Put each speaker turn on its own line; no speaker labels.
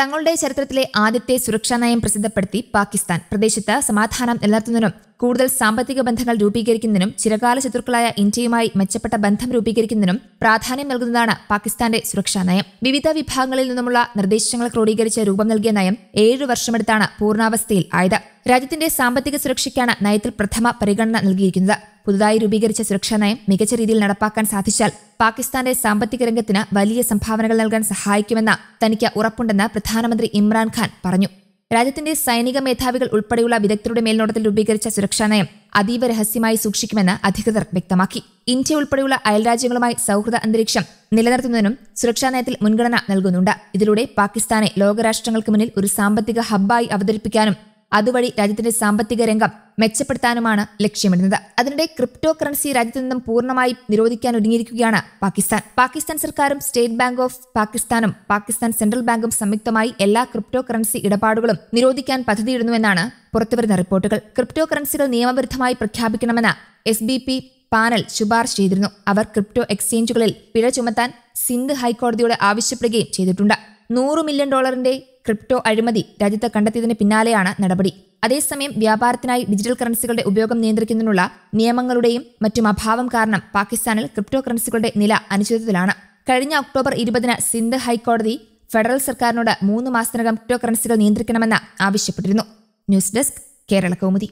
തങ്ങളുടെ ചരിത്രത്തിലെ ആദ്യത്തെ സുരക്ഷാ നയം പ്രസിദ്ധപ്പെടുത്തി പാകിസ്ഥാൻ പ്രദേശത്ത് സമാധാനം നിലനിർത്തുന്നതിനും കൂടുതൽ സാമ്പത്തിക ബന്ധങ്ങൾ രൂപീകരിക്കുന്നതിനും ചിരകാല ശത്രുക്കളായ ഇന്ത്യയുമായി മെച്ചപ്പെട്ട ബന്ധം രൂപീകരിക്കുന്നതിനും പ്രാധാന്യം നൽകുന്നതാണ് പാകിസ്ഥാന്റെ സുരക്ഷാ നയം വിവിധ വിഭാഗങ്ങളിൽ നിന്നുമുള്ള നിർദ്ദേശങ്ങൾ ക്രോഡീകരിച്ച് രൂപം നൽകിയ നയം ഏഴു വർഷമെടുത്താണ് പൂർണ്ണാവസ്ഥയിൽ ആയത് രാജ്യത്തിന്റെ സാമ്പത്തിക സുരക്ഷയ്ക്കാണ് നയത്തിൽ പ്രഥമ പരിഗണന നൽകിയിരിക്കുന്നത് പുതുതായി രൂപീകരിച്ച സുരക്ഷാ നയം മികച്ച രീതിയിൽ നടപ്പാക്കാൻ സാധിച്ചാൽ പാകിസ്ഥാന്റെ സാമ്പത്തിക രംഗത്തിന് വലിയ സംഭാവനകൾ നൽകാൻ സഹായിക്കുമെന്ന തനിക്ക് ഉറപ്പുണ്ടെന്ന് പ്രധാനമന്ത്രി ഇമ്രാൻഖാൻ പറഞ്ഞു രാജ്യത്തിന്റെ സൈനിക മേധാവികൾ ഉൾപ്പെടെയുള്ള വിദഗ്ധരുടെ മേൽനോട്ടത്തിൽ രൂപീകരിച്ച സുരക്ഷാ നയം അതീവ രഹസ്യമായി സൂക്ഷിക്കുമെന്ന് അധികൃതർ വ്യക്തമാക്കി ഇന്ത്യ ഉൾപ്പെടെയുള്ള അയൽരാജ്യങ്ങളുമായി സൗഹൃദ അന്തരീക്ഷം നിലനിർത്തുന്നതിനും സുരക്ഷാ നയത്തിൽ മുൻഗണന നൽകുന്നുണ്ട് ഇതിലൂടെ പാകിസ്ഥാനെ ലോകരാഷ്ട്രങ്ങൾക്ക് മുന്നിൽ ഒരു സാമ്പത്തിക ഹബ്ബായി അവതരിപ്പിക്കാനും അതുവഴി രാജ്യത്തിന്റെ സാമ്പത്തിക രംഗം മെച്ചപ്പെടുത്താനുമാണ് ലക്ഷ്യമിടുന്നത് അതിനിടെ ക്രിപ്റ്റോ കറൻസി രാജ്യത്തു നിന്നും പൂർണ്ണമായി നിരോധിക്കാൻ ഒരുങ്ങിയിരിക്കുകയാണ് പാകിസ്ഥാൻ പാകിസ്ഥാൻ സർക്കാരും സ്റ്റേറ്റ് ബാങ്ക് ഓഫ് പാകിസ്ഥാനും പാകിസ്ഥാൻ സെൻട്രൽ ബാങ്കും സംയുക്തമായി എല്ലാ ക്രിപ്റ്റോ കറൻസി ഇടപാടുകളും നിരോധിക്കാൻ പദ്ധതിയിടുന്നുവെന്നാണ് പുറത്തുവരുന്ന റിപ്പോർട്ടുകൾ ക്രിപ്റ്റോ കറൻസികൾ നിയമവിരുദ്ധമായി പ്രഖ്യാപിക്കണമെന്ന എസ് ബി പി പാനൽ ശുപാർശ ചെയ്തിരുന്നു അവർ ക്രിപ്റ്റോ എക്സ്ചേഞ്ചുകളിൽ പിഴ ചുമത്താൻ സിന്ധ് ഹൈക്കോടതിയോട് ആവശ്യപ്പെടുകയും ചെയ്തിട്ടുണ്ട് നൂറ് മില്യൺ ഡോളറിന്റെ ക്രിപ്റ്റോ അഴിമതി രാജ്യത്ത് കണ്ടെത്തിയതിന് പിന്നാലെയാണ് നടപടി അതേസമയം വ്യാപാരത്തിനായി ഡിജിറ്റൽ കറൻസികളുടെ ഉപയോഗം നിയന്ത്രിക്കുന്നതിനുള്ള നിയമങ്ങളുടെയും മറ്റും അഭാവം കാരണം പാകിസ്ഥാനിൽ ക്രിപ്റ്റോ കറൻസികളുടെ നില അനിശ്ചിതത്തിലാണ് കഴിഞ്ഞ ഒക്ടോബർ ഇരുപതിന് സിന്ധ് ഹൈക്കോടതി ഫെഡറൽ സർക്കാരിനോട് മൂന്ന് മാസത്തിനകം ക്രിപ്റ്റോ കറൻസികൾ നിയന്ത്രിക്കണമെന്ന് ആവശ്യപ്പെട്ടിരുന്നു ന്യൂസ് ഡെസ്ക് കേരള കൗമുദി